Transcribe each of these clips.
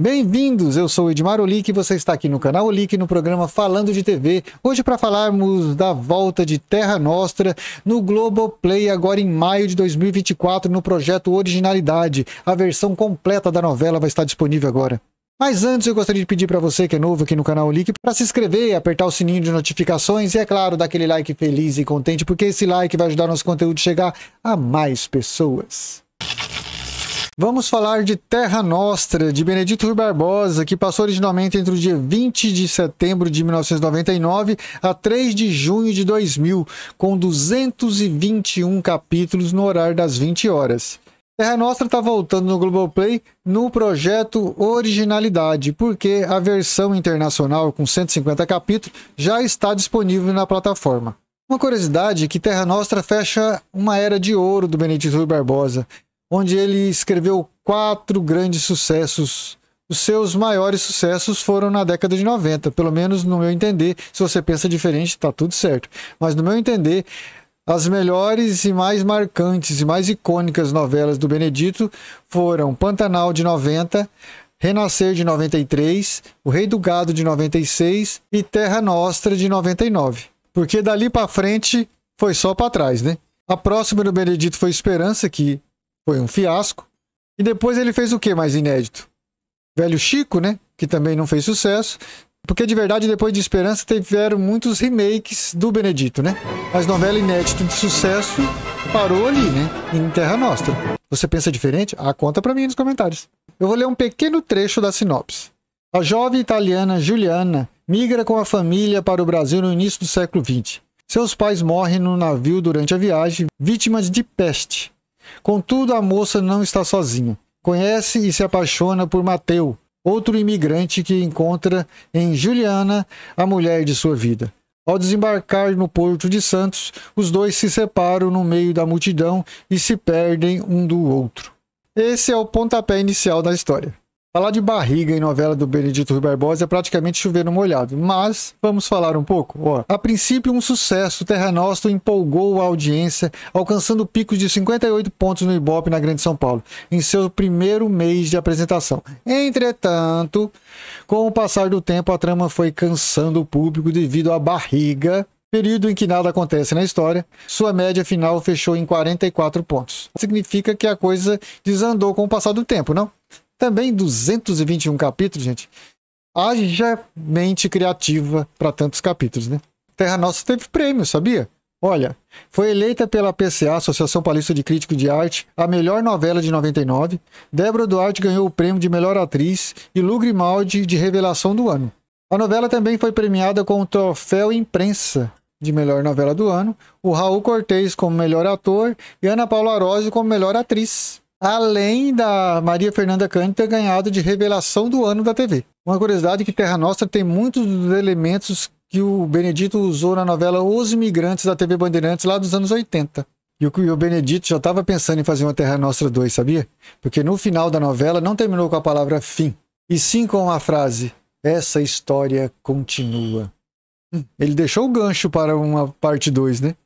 Bem-vindos, eu sou Edmar Olic e você está aqui no canal Olic no programa Falando de TV. Hoje para falarmos da volta de Terra Nostra no Globoplay agora em maio de 2024 no projeto Originalidade. A versão completa da novela vai estar disponível agora. Mas antes eu gostaria de pedir para você que é novo aqui no canal Link para se inscrever, apertar o sininho de notificações e é claro, dar aquele like feliz e contente, porque esse like vai ajudar nosso conteúdo a chegar a mais pessoas. Vamos falar de Terra Nostra, de Benedito Rui Barbosa, que passou originalmente entre o dia 20 de setembro de 1999 a 3 de junho de 2000, com 221 capítulos no horário das 20 horas. Terra Nostra está voltando no Globoplay no projeto Originalidade, porque a versão internacional com 150 capítulos já está disponível na plataforma. Uma curiosidade é que Terra Nostra fecha uma era de ouro do Benedito Rui Barbosa onde ele escreveu quatro grandes sucessos. Os seus maiores sucessos foram na década de 90, pelo menos no meu entender. Se você pensa diferente, está tudo certo. Mas no meu entender, as melhores e mais marcantes e mais icônicas novelas do Benedito foram Pantanal de 90, Renascer de 93, O Rei do Gado de 96 e Terra Nostra de 99. Porque dali para frente foi só para trás, né? A próxima do Benedito foi Esperança, que foi um fiasco. E depois ele fez o que mais inédito? Velho Chico, né? Que também não fez sucesso. Porque de verdade, depois de Esperança, tiveram muitos remakes do Benedito, né? Mas novela inédita de sucesso parou ali, né? Em Terra Nostra. Você pensa diferente? Ah, conta pra mim nos comentários. Eu vou ler um pequeno trecho da sinopse. A jovem italiana Juliana migra com a família para o Brasil no início do século XX. Seus pais morrem no navio durante a viagem, vítimas de peste. Contudo, a moça não está sozinha. Conhece e se apaixona por Mateu, outro imigrante que encontra em Juliana a mulher de sua vida. Ao desembarcar no porto de Santos, os dois se separam no meio da multidão e se perdem um do outro. Esse é o pontapé inicial da história. Falar de barriga em novela do Benedito Rui Barbosa é praticamente chover no molhado, mas vamos falar um pouco. Ó, a princípio, um sucesso, Terra Nostra empolgou a audiência, alcançando picos de 58 pontos no Ibope na Grande São Paulo, em seu primeiro mês de apresentação. Entretanto, com o passar do tempo, a trama foi cansando o público devido à barriga período em que nada acontece na história, sua média final fechou em 44 pontos. Significa que a coisa desandou com o passar do tempo, não? Também 221 capítulos, gente. Haja é mente criativa para tantos capítulos, né? Terra Nossa teve prêmio, sabia? Olha, foi eleita pela PCA, Associação Paulista de Críticos de Arte, a melhor novela de 99. Débora Duarte ganhou o prêmio de melhor atriz e Lu Grimaldi de revelação do ano. A novela também foi premiada com o troféu imprensa de melhor novela do ano, o Raul Cortez como melhor ator e Ana Paula Arósio como melhor atriz além da Maria Fernanda Cândido ter ganhado de revelação do ano da TV. Uma curiosidade é que Terra Nostra tem muitos dos elementos que o Benedito usou na novela Os Imigrantes da TV Bandeirantes lá dos anos 80. E o Benedito já estava pensando em fazer uma Terra Nostra 2, sabia? Porque no final da novela não terminou com a palavra fim, e sim com a frase: essa história continua. Hum, ele deixou o gancho para uma parte 2, né?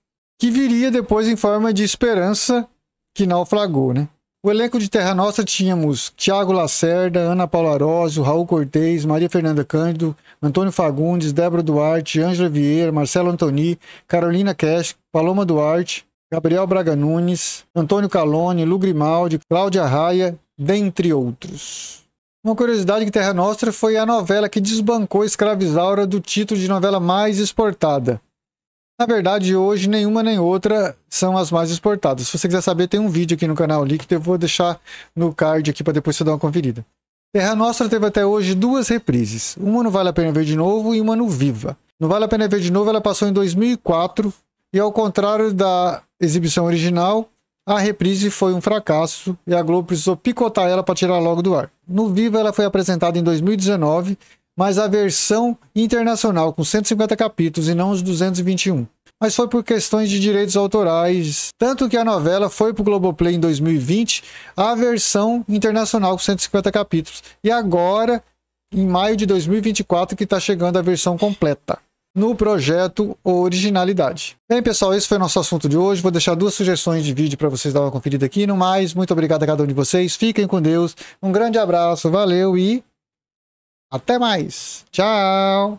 Que viria depois em forma de esperança que naufragou, né? O elenco de Terra Nossa tínhamos Tiago Lacerda, Ana Paula Arósio, Raul Cortez, Maria Fernanda Cândido, Antônio Fagundes, Débora Duarte, Ângela Vieira, Marcelo Antoni, Carolina Cash, Paloma Duarte, Gabriel Braga Nunes, Antônio Calone, Lu Grimaldi, Cláudia Raia, dentre outros. Uma curiosidade que Terra Nostra foi a novela que desbancou Escravizaura do título de novela mais exportada. Na verdade, hoje nenhuma nem outra são as mais exportadas. Se você quiser saber, tem um vídeo aqui no canal líquido, eu vou deixar no card aqui para depois você dar uma conferida. Terra Nostra teve até hoje duas reprises, uma no Vale a Pena Ver de Novo e uma no Viva. No Vale a Pena Ver de Novo ela passou em 2004 e ao contrário da exibição original, a reprise foi um fracasso e a Globo precisou picotar ela para tirar logo do ar. No Viva ela foi apresentada em 2019 mas a versão internacional com 150 capítulos e não os 221 mas foi por questões de direitos autorais, tanto que a novela foi para o Globoplay em 2020, a versão internacional com 150 capítulos. E agora, em maio de 2024, que está chegando a versão completa no projeto Originalidade. Bem, pessoal, esse foi o nosso assunto de hoje. Vou deixar duas sugestões de vídeo para vocês dar uma conferida aqui. No mais, muito obrigado a cada um de vocês. Fiquem com Deus. Um grande abraço, valeu e até mais. Tchau.